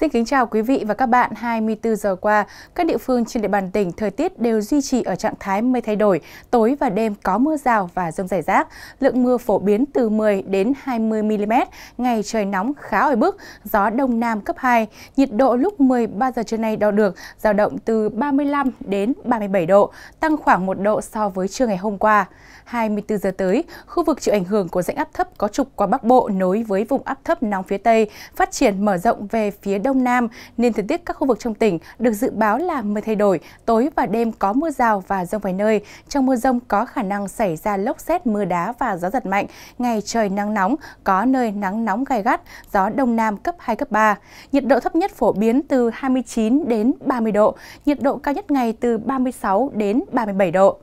Xin kính chào quý vị và các bạn. 24 giờ qua, các địa phương trên địa bàn tỉnh thời tiết đều duy trì ở trạng thái mây thay đổi, tối và đêm có mưa rào và rông rải rác. Lượng mưa phổ biến từ 10 đến 20 mm, ngày trời nóng khá oi bức, gió đông nam cấp 2. Nhiệt độ lúc 13 giờ trưa nay đo được dao động từ 35 đến 37 độ, tăng khoảng 1 độ so với trưa ngày hôm qua. 24 giờ tới, khu vực chịu ảnh hưởng của rãnh áp thấp có trục qua Bắc Bộ nối với vùng áp thấp nóng phía Tây, phát triển mở rộng về phía đông Đông Nam nên thời tiết các khu vực trong tỉnh được dự báo là mây thay đổi, tối và đêm có mưa rào và rông vài nơi. Trong mưa rông có khả năng xảy ra lốc xét, mưa đá và gió giật mạnh. Ngày trời nắng nóng, có nơi nắng nóng gai gắt, gió Đông Nam cấp 2, cấp 3. Nhiệt độ thấp nhất phổ biến từ 29 đến 30 độ, nhiệt độ cao nhất ngày từ 36 đến 37 độ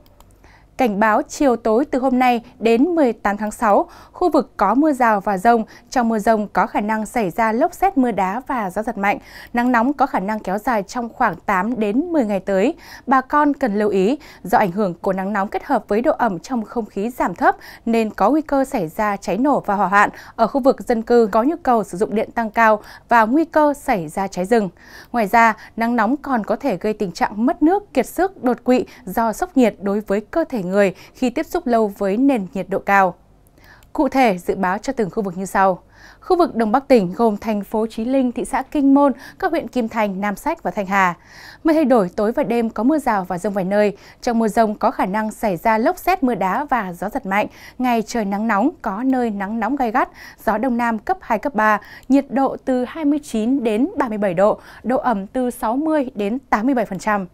cảnh báo chiều tối từ hôm nay đến 18 tháng 6, khu vực có mưa rào và rông. Trong mưa rông có khả năng xảy ra lốc xét mưa đá và gió giật mạnh. Nắng nóng có khả năng kéo dài trong khoảng 8 đến 10 ngày tới. Bà con cần lưu ý, do ảnh hưởng của nắng nóng kết hợp với độ ẩm trong không khí giảm thấp nên có nguy cơ xảy ra cháy nổ và hỏa hoạn ở khu vực dân cư có nhu cầu sử dụng điện tăng cao và nguy cơ xảy ra cháy rừng. Ngoài ra, nắng nóng còn có thể gây tình trạng mất nước, kiệt sức, đột quỵ do sốc nhiệt đối với cơ thể người khi tiếp xúc lâu với nền nhiệt độ cao. Cụ thể, dự báo cho từng khu vực như sau. Khu vực Đông Bắc tỉnh gồm thành phố Chí Linh, thị xã Kinh Môn, các huyện Kim Thành, Nam Sách và Thanh Hà. Mây thay đổi tối và đêm có mưa rào và rông vài nơi. Trong mưa rông có khả năng xảy ra lốc xét mưa đá và gió giật mạnh. Ngày trời nắng nóng, có nơi nắng nóng gai gắt, gió Đông Nam cấp 2, cấp 3, nhiệt độ từ 29 đến 37 độ, độ ẩm từ 60 đến 87%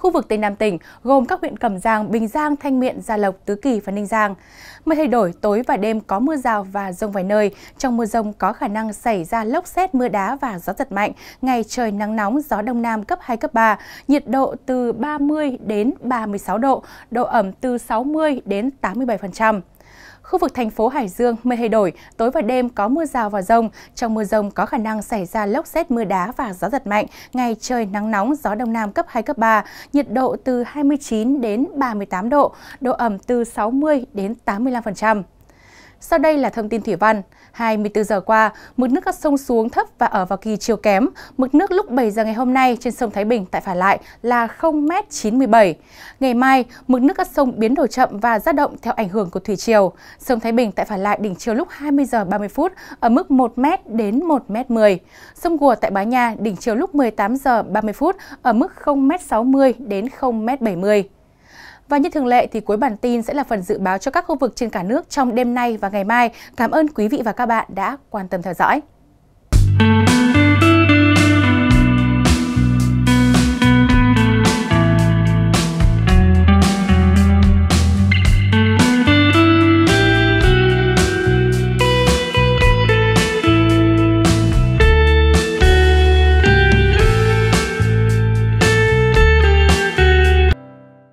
khu vực Tây Nam tỉnh gồm các huyện Cẩm Giang, Bình Giang, Thanh Miện, Gia Lộc, Tứ Kỳ và Ninh Giang. Mây thay đổi, tối và đêm có mưa rào và rông vài nơi. Trong mưa rông có khả năng xảy ra lốc xét, mưa đá và gió giật mạnh. Ngày trời nắng nóng, gió đông nam cấp 2, cấp 3, nhiệt độ từ 30 đến 36 độ, độ ẩm từ 60 đến 87%. Khu vực thành phố Hải Dương, mây thay đổi, tối và đêm có mưa rào và rông. Trong mưa rông có khả năng xảy ra lốc xét mưa đá và gió giật mạnh. Ngày trời nắng nóng, gió đông nam cấp 2, cấp 3, nhiệt độ từ 29 đến 38 độ, độ ẩm từ 60 đến 85%. Sau đây là thông tin thủy văn. 24 giờ qua, mực nước các sông xuống thấp và ở vào kỳ chiều kém. Mực nước lúc 7 giờ ngày hôm nay trên sông Thái Bình tại phải Lại là 0m97. Ngày mai, mực nước các sông biến đổi chậm và dao động theo ảnh hưởng của thủy triều. Sông Thái Bình tại phải Lại đỉnh chiều lúc 20 giờ 30 phút ở mức 1m đến 1m10. Sông Gùa tại Bá Nha đỉnh chiều lúc 18 giờ 30 phút ở mức 0m60 đến 0m70. Và như thường lệ thì cuối bản tin sẽ là phần dự báo cho các khu vực trên cả nước trong đêm nay và ngày mai. Cảm ơn quý vị và các bạn đã quan tâm theo dõi.